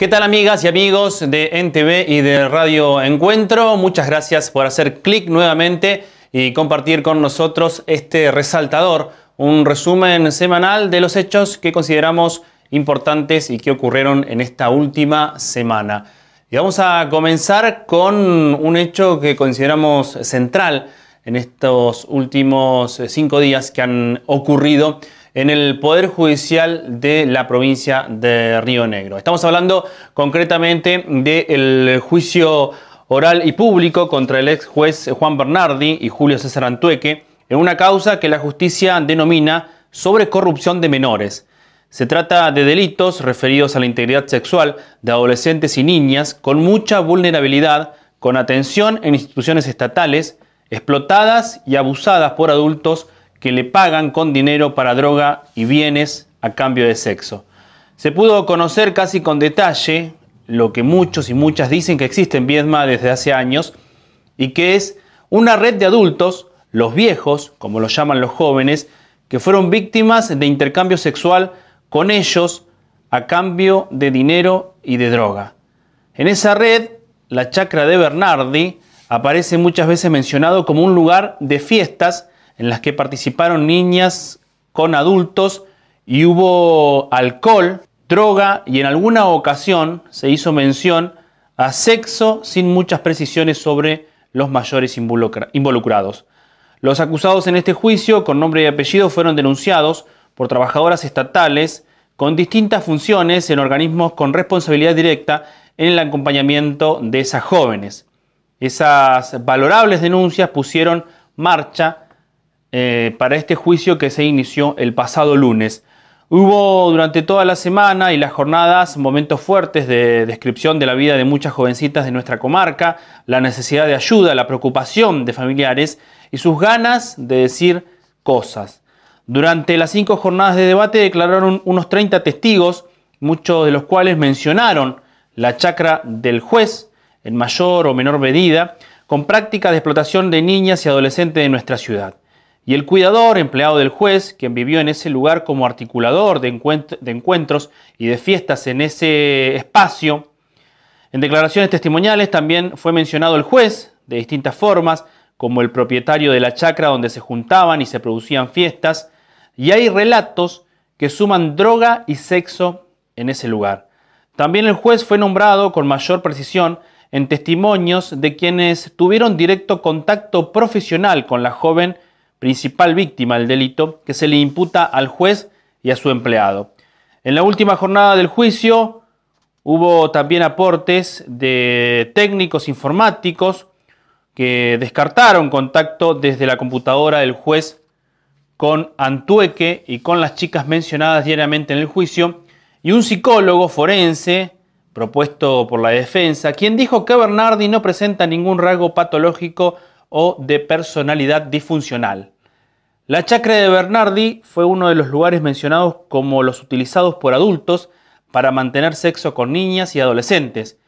¿Qué tal amigas y amigos de NTV y de Radio Encuentro? Muchas gracias por hacer clic nuevamente y compartir con nosotros este resaltador, un resumen semanal de los hechos que consideramos importantes y que ocurrieron en esta última semana. Y vamos a comenzar con un hecho que consideramos central en estos últimos cinco días que han ocurrido en el Poder Judicial de la provincia de Río Negro. Estamos hablando concretamente del juicio oral y público contra el ex juez Juan Bernardi y Julio César Antueque en una causa que la justicia denomina sobre corrupción de menores. Se trata de delitos referidos a la integridad sexual de adolescentes y niñas con mucha vulnerabilidad, con atención en instituciones estatales, explotadas y abusadas por adultos que le pagan con dinero para droga y bienes a cambio de sexo. Se pudo conocer casi con detalle lo que muchos y muchas dicen que existe en Viedma desde hace años y que es una red de adultos, los viejos, como lo llaman los jóvenes, que fueron víctimas de intercambio sexual con ellos a cambio de dinero y de droga. En esa red, la chacra de Bernardi aparece muchas veces mencionado como un lugar de fiestas en las que participaron niñas con adultos y hubo alcohol, droga y en alguna ocasión se hizo mención a sexo sin muchas precisiones sobre los mayores involucrados. Los acusados en este juicio con nombre y apellido fueron denunciados por trabajadoras estatales con distintas funciones en organismos con responsabilidad directa en el acompañamiento de esas jóvenes. Esas valorables denuncias pusieron marcha eh, para este juicio que se inició el pasado lunes. Hubo durante toda la semana y las jornadas momentos fuertes de descripción de la vida de muchas jovencitas de nuestra comarca, la necesidad de ayuda, la preocupación de familiares y sus ganas de decir cosas. Durante las cinco jornadas de debate declararon unos 30 testigos, muchos de los cuales mencionaron la chacra del juez, en mayor o menor medida, con prácticas de explotación de niñas y adolescentes de nuestra ciudad y el cuidador, empleado del juez, quien vivió en ese lugar como articulador de, encuentros y de fiestas en ese espacio. En declaraciones testimoniales también fue mencionado el juez de distintas formas, como el propietario de la chacra donde se juntaban y se producían fiestas, y hay relatos que suman droga y sexo en ese lugar. También el juez fue nombrado con mayor precisión en testimonios de quienes tuvieron directo contacto profesional con la joven principal víctima del delito, que se le imputa al juez y a su empleado. En la última jornada del juicio hubo también aportes de técnicos informáticos que descartaron contacto desde la computadora del juez con Antueque y con las chicas mencionadas diariamente en el juicio, y un psicólogo forense propuesto por la defensa, quien dijo que Bernardi no presenta ningún rasgo patológico o de personalidad disfuncional. La chacra de Bernardi fue uno de los lugares mencionados como los utilizados por adultos para mantener sexo con niñas y adolescentes,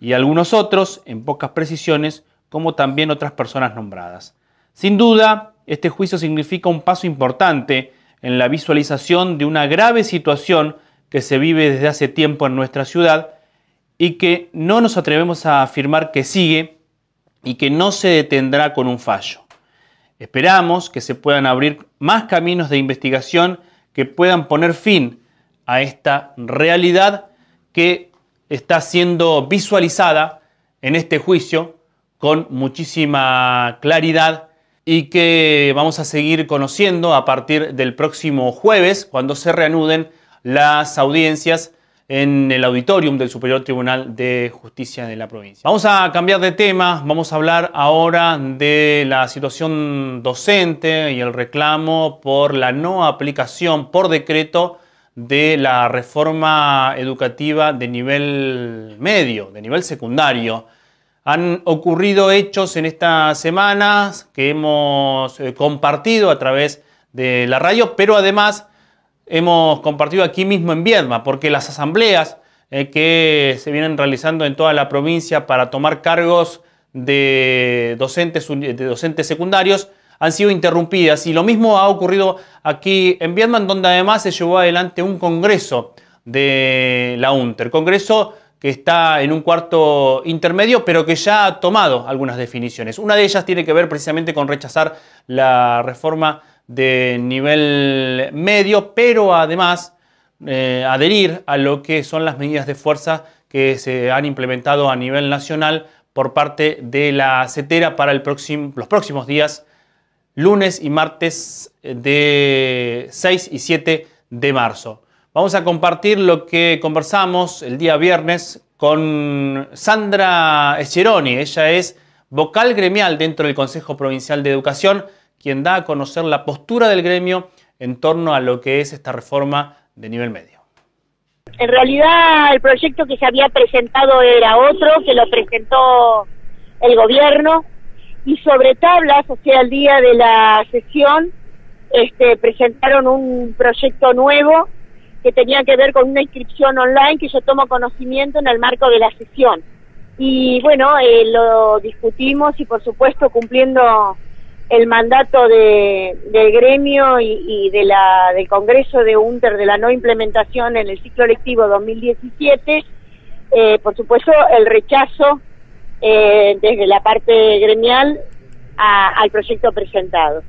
y algunos otros, en pocas precisiones, como también otras personas nombradas. Sin duda, este juicio significa un paso importante en la visualización de una grave situación que se vive desde hace tiempo en nuestra ciudad y que no nos atrevemos a afirmar que sigue y que no se detendrá con un fallo. Esperamos que se puedan abrir más caminos de investigación que puedan poner fin a esta realidad que está siendo visualizada en este juicio con muchísima claridad y que vamos a seguir conociendo a partir del próximo jueves cuando se reanuden las audiencias en el auditorium del Superior Tribunal de Justicia de la provincia. Vamos a cambiar de tema, vamos a hablar ahora de la situación docente y el reclamo por la no aplicación por decreto de la reforma educativa de nivel medio, de nivel secundario. Han ocurrido hechos en estas semanas que hemos eh, compartido a través de la radio, pero además hemos compartido aquí mismo en Viedma, porque las asambleas eh, que se vienen realizando en toda la provincia para tomar cargos de docentes, de docentes secundarios han sido interrumpidas. Y lo mismo ha ocurrido aquí en en donde además se llevó adelante un congreso de la UNTER. Congreso que está en un cuarto intermedio, pero que ya ha tomado algunas definiciones. Una de ellas tiene que ver precisamente con rechazar la reforma de nivel medio, pero además eh, adherir a lo que son las medidas de fuerza que se han implementado a nivel nacional por parte de la CETERA para próximo, los próximos días, lunes y martes eh, de 6 y 7 de marzo. Vamos a compartir lo que conversamos el día viernes con Sandra Escheroni, Ella es vocal gremial dentro del Consejo Provincial de Educación quien da a conocer la postura del gremio en torno a lo que es esta reforma de nivel medio. En realidad el proyecto que se había presentado era otro, que lo presentó el gobierno y sobre tablas, o sea, el día de la sesión, este, presentaron un proyecto nuevo que tenía que ver con una inscripción online que yo tomo conocimiento en el marco de la sesión. Y bueno, eh, lo discutimos y por supuesto cumpliendo el mandato del gremio y, de del Congreso de UNTER de la no implementación en el ciclo lectivo 2017, eh, por supuesto el rechazo eh, desde la parte gremial al proyecto presentado.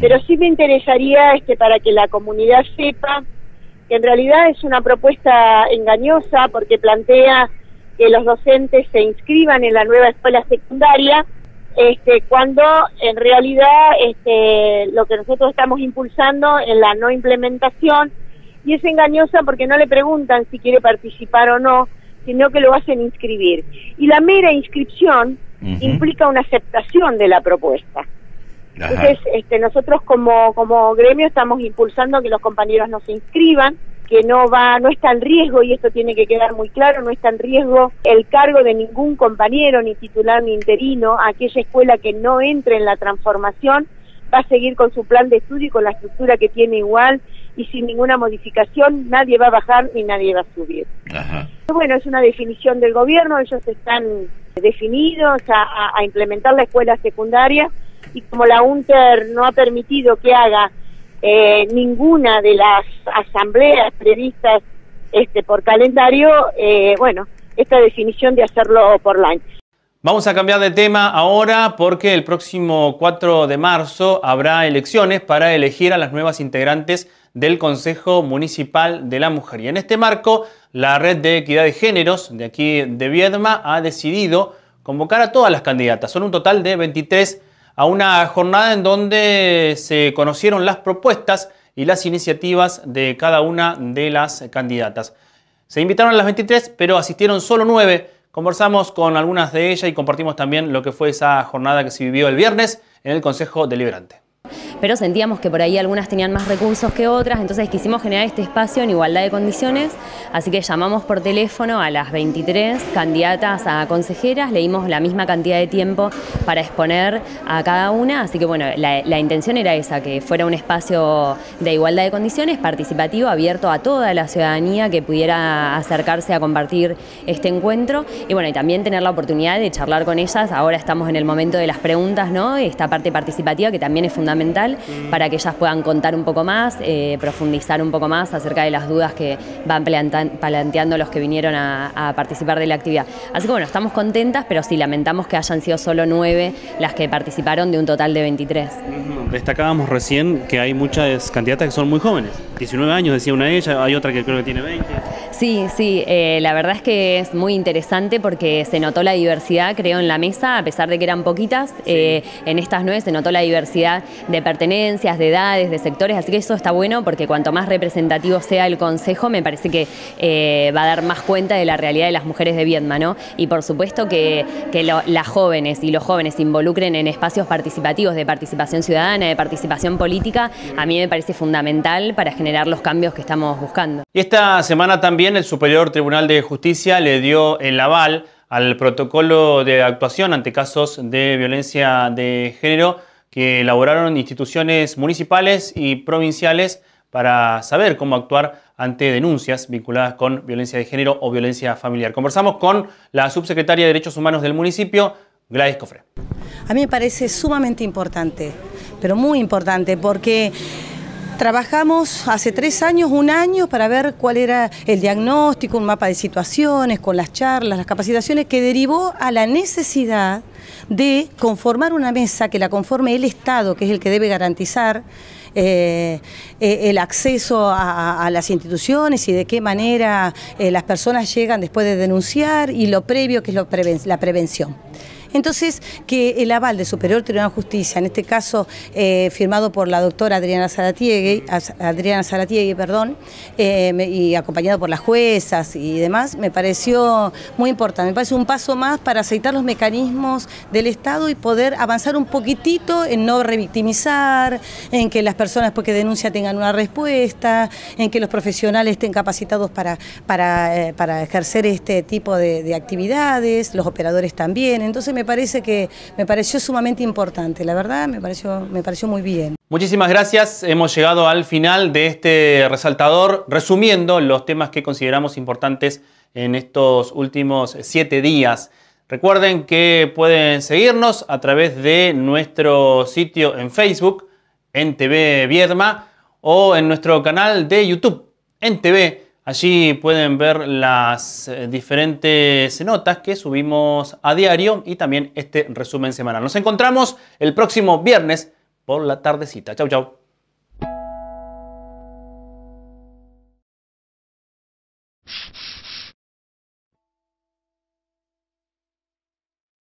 Pero sí me interesaría este, para que la comunidad sepa que en realidad es una propuesta engañosa porque plantea que los docentes se inscriban en la nueva escuela secundaria, este, cuando en realidad este, lo que nosotros estamos impulsando es la no implementación y es engañosa porque no le preguntan si quiere participar o no, sino que lo hacen inscribir. Y la mera inscripción implica una aceptación de la propuesta. Entonces, este, nosotros como, como gremio estamos impulsando que los compañeros nos inscriban, que no va, no está en riesgo, y esto tiene que quedar muy claro, no está en riesgo el cargo de ningún compañero, ni titular ni interino, aquella escuela que no entre en la transformación va a seguir con su plan de estudio y con la estructura que tiene igual y sin ninguna modificación nadie va a bajar ni nadie va a subir. Bueno, es una definición del gobierno, ellos están definidos a, a implementar la escuela secundaria y como la UNTER no ha permitido que haga eh, ninguna de las asambleas previstas este, por calendario, eh, bueno, esta definición de hacerlo por LAN. Vamos a cambiar de tema ahora porque el próximo 4 de marzo habrá elecciones para elegir a las nuevas integrantes del Consejo Municipal de la Mujer. Y en este marco, la Red de Equidad de Géneros de aquí de Viedma ha decidido convocar a todas las candidatas. Son un total de 23 a una jornada en donde se conocieron las propuestas y las iniciativas de cada una de las candidatas. Se invitaron a las 23, pero asistieron solo 9. Conversamos con algunas de ellas y compartimos también lo que fue esa jornada que se vivió el viernes en el Consejo Deliberante pero sentíamos que por ahí algunas tenían más recursos que otras, entonces quisimos generar este espacio en igualdad de condiciones, así que llamamos por teléfono a las 23 candidatas a consejeras, le dimos la misma cantidad de tiempo para exponer a cada una, así que bueno, la, la intención era esa, que fuera un espacio de igualdad de condiciones, participativo, abierto a toda la ciudadanía que pudiera acercarse a compartir este encuentro y bueno, y también tener la oportunidad de charlar con ellas, ahora estamos en el momento de las preguntas, ¿no? Esta parte participativa que también es fundamental para que ellas puedan contar un poco más, eh, profundizar un poco más acerca de las dudas que van planteando los que vinieron a, a participar de la actividad. Así que bueno, estamos contentas, pero sí lamentamos que hayan sido solo nueve las que participaron de un total de 23. Destacábamos recién que hay muchas candidatas que son muy jóvenes. 19 años, decía una de ellas, hay otra que creo que tiene 20. Sí, sí, eh, la verdad es que es muy interesante porque se notó la diversidad, creo, en la mesa, a pesar de que eran poquitas, eh, en estas nueve se notó la diversidad de pertenencias, de edades, de sectores, así que eso está bueno porque cuanto más representativo sea el Consejo, me parece que eh, va a dar más cuenta de la realidad de las mujeres de Vietnam, ¿no? Y por supuesto que, las jóvenes y los jóvenes se involucren en espacios participativos de participación ciudadana, de participación política, a mí me parece fundamental para generar generar los cambios que estamos buscando. Y esta semana también el Superior Tribunal de Justicia le dio el aval al protocolo de actuación ante casos de violencia de género que elaboraron instituciones municipales y provinciales para saber cómo actuar ante denuncias vinculadas con violencia de género o violencia familiar. Conversamos con la subsecretaria de Derechos Humanos del municipio, Gladys Cofre. A mí me parece sumamente importante, pero muy importante, porque Trabajamos hace tres años, un año, para ver cuál era el diagnóstico, un mapa de situaciones, con las charlas, las capacitaciones, que derivó a la necesidad de conformar una mesa que la conforme el Estado, que es el que debe garantizar eh, eh, el acceso a, las instituciones y de qué manera eh, las personas llegan después de denunciar y lo previo que es la prevención. Entonces, que el aval de Superior Tribunal de Justicia, en este caso eh, firmado por la doctora Adriana Zaratiegue, Adriana perdón, eh, y acompañado por las juezas y demás, me pareció muy importante. Me parece un paso más para aceitar los mecanismos del Estado y poder avanzar un poquitito en no revictimizar, en que las personas porque pues, denuncia tengan una respuesta, en que los profesionales estén capacitados para, eh, para, ejercer este tipo de, de actividades, los operadores también. Entonces me parece que me pareció sumamente importante, la verdad me pareció, me pareció muy bien. Muchísimas gracias, hemos llegado al final de este resaltador, resumiendo los temas que consideramos importantes en estos últimos siete días. Recuerden que pueden seguirnos a través de nuestro sitio en Facebook, en TV Viedma, o en nuestro canal de YouTube, en TV Allí pueden ver las eh, diferentes notas que subimos a diario y también este resumen semanal. Nos encontramos el próximo viernes por la tardecita. Chau, chau.